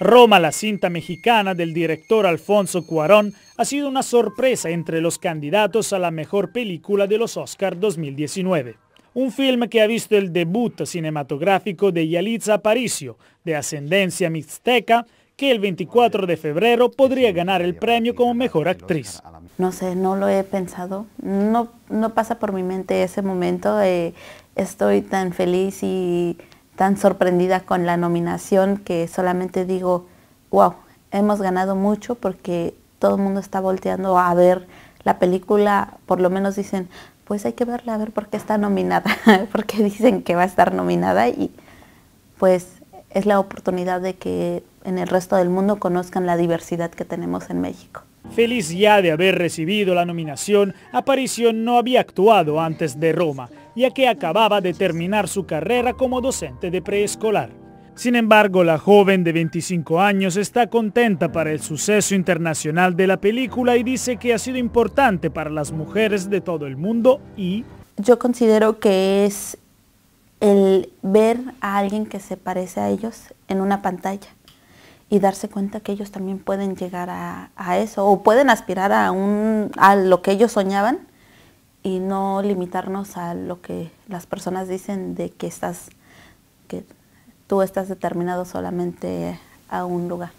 Roma, la cinta mexicana del director Alfonso Cuarón, ha sido una sorpresa entre los candidatos a la mejor película de los Oscar 2019. Un film que ha visto el debut cinematográfico de Yalitza Aparicio, de ascendencia mixteca, que el 24 de febrero podría ganar el premio como mejor actriz. No sé, no lo he pensado, no, no pasa por mi mente ese momento, estoy tan feliz y tan sorprendida con la nominación que solamente digo, wow, hemos ganado mucho porque todo el mundo está volteando a ver la película, por lo menos dicen, pues hay que verla a ver por qué está nominada, porque dicen que va a estar nominada y pues es la oportunidad de que en el resto del mundo conozcan la diversidad que tenemos en México. Feliz ya de haber recibido la nominación, aparición no había actuado antes de Roma, ya que acababa de terminar su carrera como docente de preescolar. Sin embargo, la joven de 25 años está contenta para el suceso internacional de la película y dice que ha sido importante para las mujeres de todo el mundo y... Yo considero que es el ver a alguien que se parece a ellos en una pantalla y darse cuenta que ellos también pueden llegar a, a eso o pueden aspirar a, un, a lo que ellos soñaban y no limitarnos a lo que las personas dicen de que estás que tú estás determinado solamente a un lugar.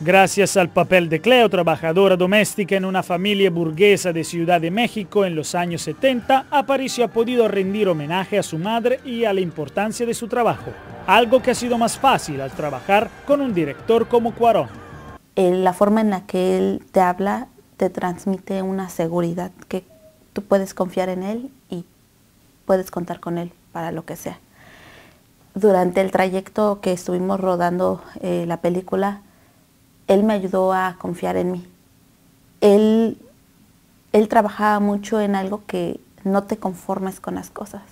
Gracias al papel de Cleo, trabajadora doméstica en una familia burguesa de Ciudad de México en los años 70, Aparicio ha podido rendir homenaje a su madre y a la importancia de su trabajo, algo que ha sido más fácil al trabajar con un director como Cuarón. Eh, la forma en la que él te habla te transmite una seguridad que tú puedes confiar en él y puedes contar con él para lo que sea. Durante el trayecto que estuvimos rodando eh, la película, él me ayudó a confiar en mí. Él, él trabajaba mucho en algo que no te conformes con las cosas.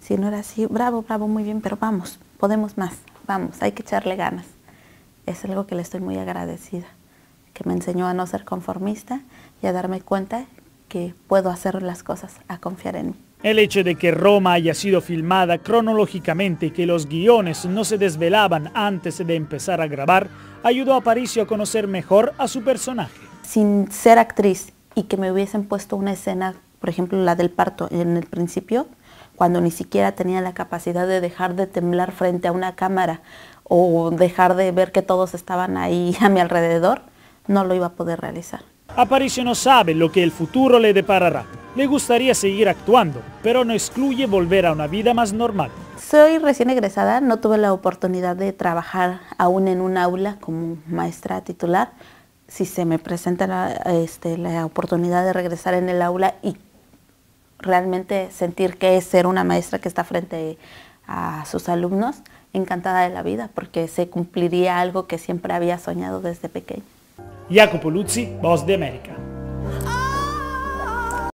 Si no era así, bravo, bravo, muy bien, pero vamos, podemos más, vamos, hay que echarle ganas. Es algo que le estoy muy agradecida, que me enseñó a no ser conformista y a darme cuenta que puedo hacer las cosas, a confiar en mí. El hecho de que Roma haya sido filmada cronológicamente y que los guiones no se desvelaban antes de empezar a grabar ayudó a Aparicio a conocer mejor a su personaje. Sin ser actriz y que me hubiesen puesto una escena, por ejemplo la del parto en el principio, cuando ni siquiera tenía la capacidad de dejar de temblar frente a una cámara o dejar de ver que todos estaban ahí a mi alrededor, no lo iba a poder realizar. Aparicio no sabe lo que el futuro le deparará, le gustaría seguir actuando, pero no excluye volver a una vida más normal. Soy recién egresada, no tuve la oportunidad de trabajar aún en un aula como maestra titular. Si se me presenta este, la, oportunidad de regresar en el aula y realmente sentir que es ser una maestra que está frente a sus alumnos, encantada de la vida porque se cumpliría algo que siempre había soñado desde pequeña. Jacopo Luzzi, Voz de América.